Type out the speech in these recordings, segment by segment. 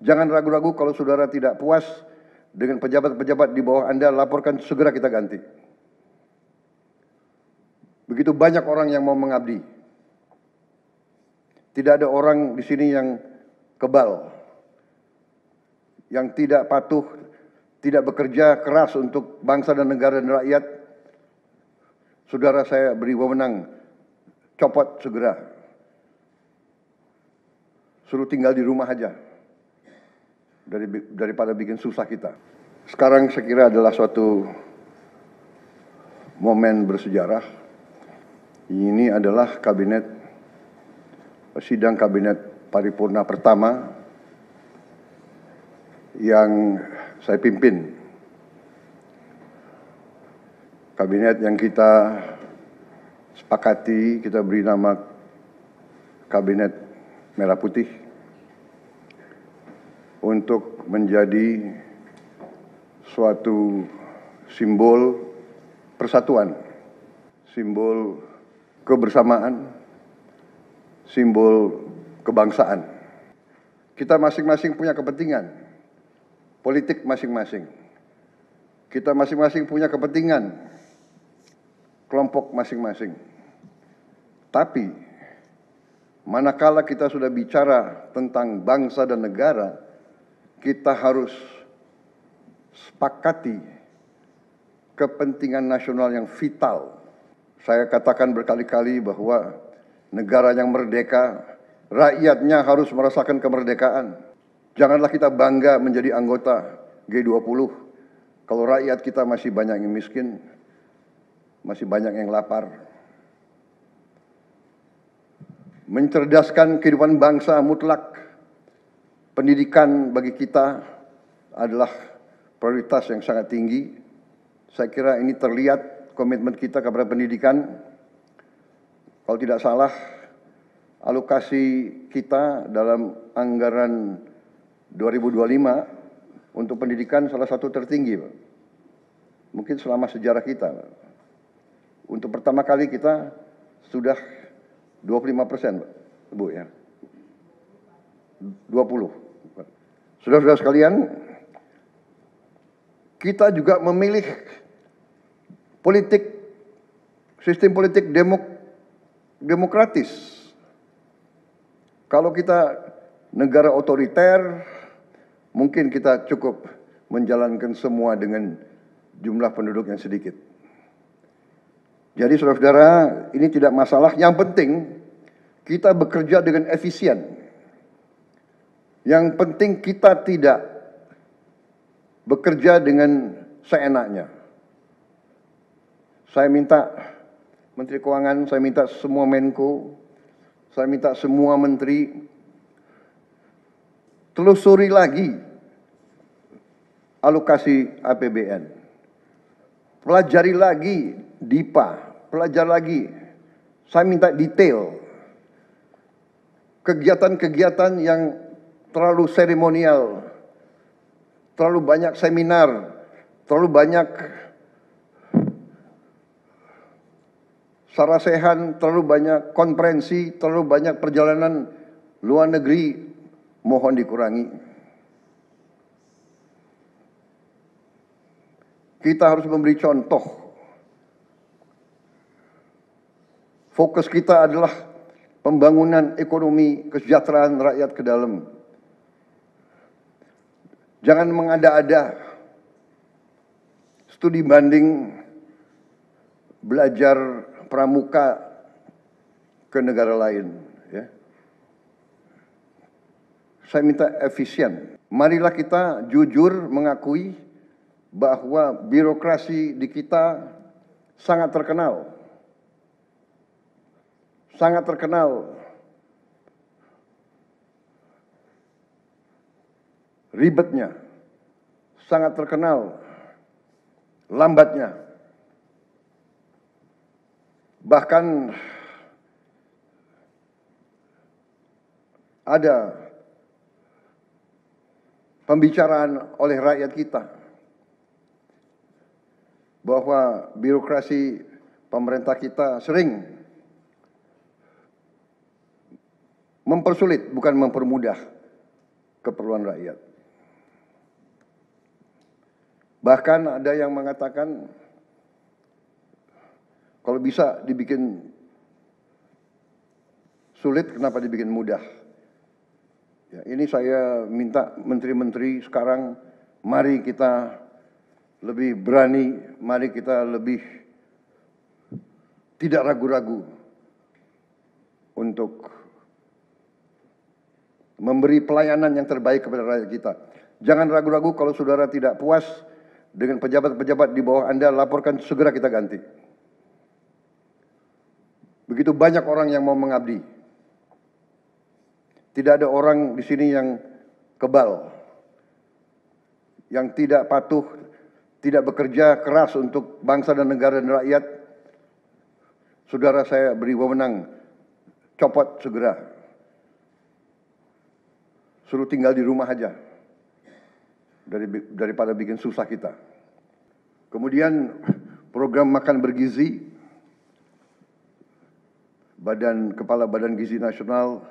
Jangan ragu-ragu kalau saudara tidak puas dengan pejabat-pejabat di bawah Anda, laporkan segera kita ganti. Begitu banyak orang yang mau mengabdi. Tidak ada orang di sini yang kebal, yang tidak patuh, tidak bekerja keras untuk bangsa dan negara dan rakyat. Saudara saya beri wewenang, copot segera. Suruh tinggal di rumah aja dari, daripada bikin susah kita. Sekarang saya kira adalah suatu momen bersejarah. Ini adalah kabinet sidang kabinet paripurna pertama yang saya pimpin. Kabinet yang kita sepakati, kita beri nama Kabinet Merah Putih untuk menjadi suatu simbol persatuan, simbol kebersamaan, simbol kebangsaan. Kita masing-masing punya kepentingan, politik masing-masing. Kita masing-masing punya kepentingan, kelompok masing-masing. Tapi, manakala kita sudah bicara tentang bangsa dan negara, kita harus sepakati kepentingan nasional yang vital. Saya katakan berkali-kali bahwa negara yang merdeka, rakyatnya harus merasakan kemerdekaan. Janganlah kita bangga menjadi anggota G20 kalau rakyat kita masih banyak yang miskin, masih banyak yang lapar. Mencerdaskan kehidupan bangsa mutlak pendidikan bagi kita adalah prioritas yang sangat tinggi. Saya kira ini terlihat komitmen kita kepada pendidikan. Kalau tidak salah, alokasi kita dalam anggaran 2025 untuk pendidikan salah satu tertinggi, Mungkin selama sejarah kita. Untuk pertama kali kita sudah 25 persen, Bu ya. 20. Saudara-saudara sekalian, kita juga memilih politik sistem politik demok, demokratis. Kalau kita negara otoriter, mungkin kita cukup menjalankan semua dengan jumlah penduduk yang sedikit. Jadi saudara-saudara, ini tidak masalah. Yang penting kita bekerja dengan efisien. Yang penting kita tidak bekerja dengan seenaknya. Saya minta Menteri Keuangan, saya minta semua Menko, saya minta semua menteri telusuri lagi alokasi APBN. Pelajari lagi DIPA, pelajari lagi. Saya minta detail kegiatan-kegiatan yang terlalu seremonial, terlalu banyak seminar, terlalu banyak sarasehan, terlalu banyak konferensi, terlalu banyak perjalanan luar negeri, mohon dikurangi. Kita harus memberi contoh. Fokus kita adalah pembangunan ekonomi kesejahteraan rakyat ke dalam. Jangan mengada-ada. Studi banding belajar pramuka ke negara lain. Ya. Saya minta efisien. Marilah kita jujur mengakui bahwa birokrasi di kita sangat terkenal. Sangat terkenal ribetnya, sangat terkenal, lambatnya. Bahkan ada pembicaraan oleh rakyat kita bahwa birokrasi pemerintah kita sering mempersulit bukan mempermudah keperluan rakyat. Bahkan ada yang mengatakan kalau bisa dibikin sulit kenapa dibikin mudah. Ya, ini saya minta menteri-menteri sekarang mari kita lebih berani, mari kita lebih tidak ragu-ragu untuk memberi pelayanan yang terbaik kepada rakyat kita. Jangan ragu-ragu kalau saudara tidak puas, dengan pejabat-pejabat di bawah Anda laporkan segera kita ganti. Begitu banyak orang yang mau mengabdi. Tidak ada orang di sini yang kebal. Yang tidak patuh, tidak bekerja keras untuk bangsa dan negara dan rakyat. Saudara saya beri wewenang copot segera. Suruh tinggal di rumah aja dari daripada bikin susah kita. Kemudian program makan bergizi, Badan Kepala Badan Gizi Nasional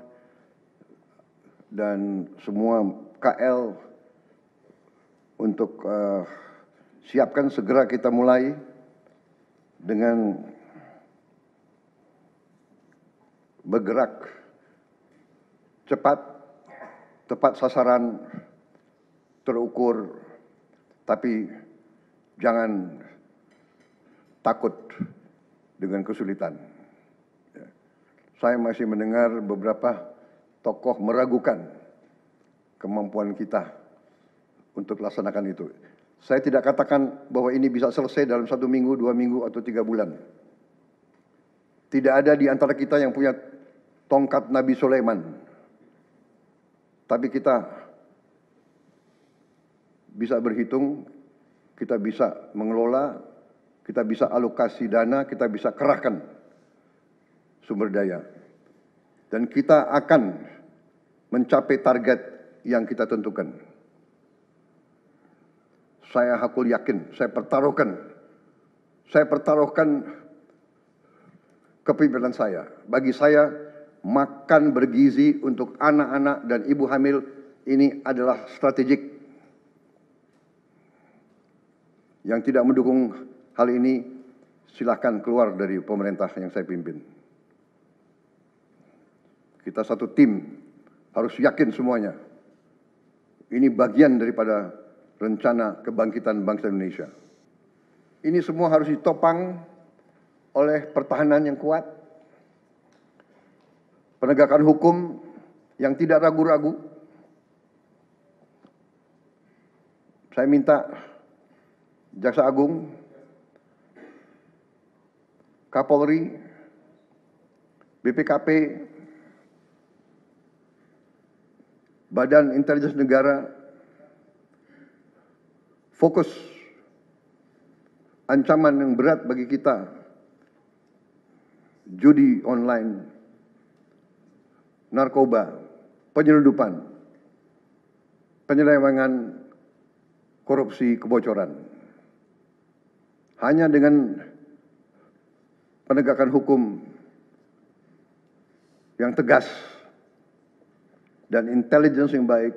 dan semua KL untuk uh, siapkan segera kita mulai dengan bergerak cepat, tepat sasaran, terukur, tapi jangan takut dengan kesulitan. Ya. Saya masih mendengar beberapa tokoh meragukan kemampuan kita untuk laksanakan itu. Saya tidak katakan bahwa ini bisa selesai dalam satu minggu, dua minggu, atau tiga bulan. Tidak ada di antara kita yang punya tongkat Nabi Sulaiman. Tapi kita bisa berhitung, kita bisa mengelola, kita bisa alokasi dana, kita bisa kerahkan sumber daya. Dan kita akan mencapai target yang kita tentukan. Saya hakul yakin, saya pertaruhkan, saya pertaruhkan kepimpinan saya. Bagi saya, makan bergizi untuk anak-anak dan ibu hamil ini adalah strategik yang tidak mendukung hal ini silahkan keluar dari pemerintah yang saya pimpin. Kita satu tim harus yakin semuanya. Ini bagian daripada rencana kebangkitan bangsa Indonesia. Ini semua harus ditopang oleh pertahanan yang kuat, penegakan hukum yang tidak ragu-ragu. Saya minta jaksa agung kapolri bpkp badan intelijen negara fokus ancaman yang berat bagi kita judi online narkoba penyelundupan penyelewengan korupsi kebocoran hanya dengan penegakan hukum yang tegas dan intelligence yang baik,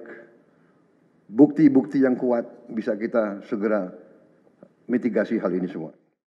bukti-bukti yang kuat bisa kita segera mitigasi hal ini semua.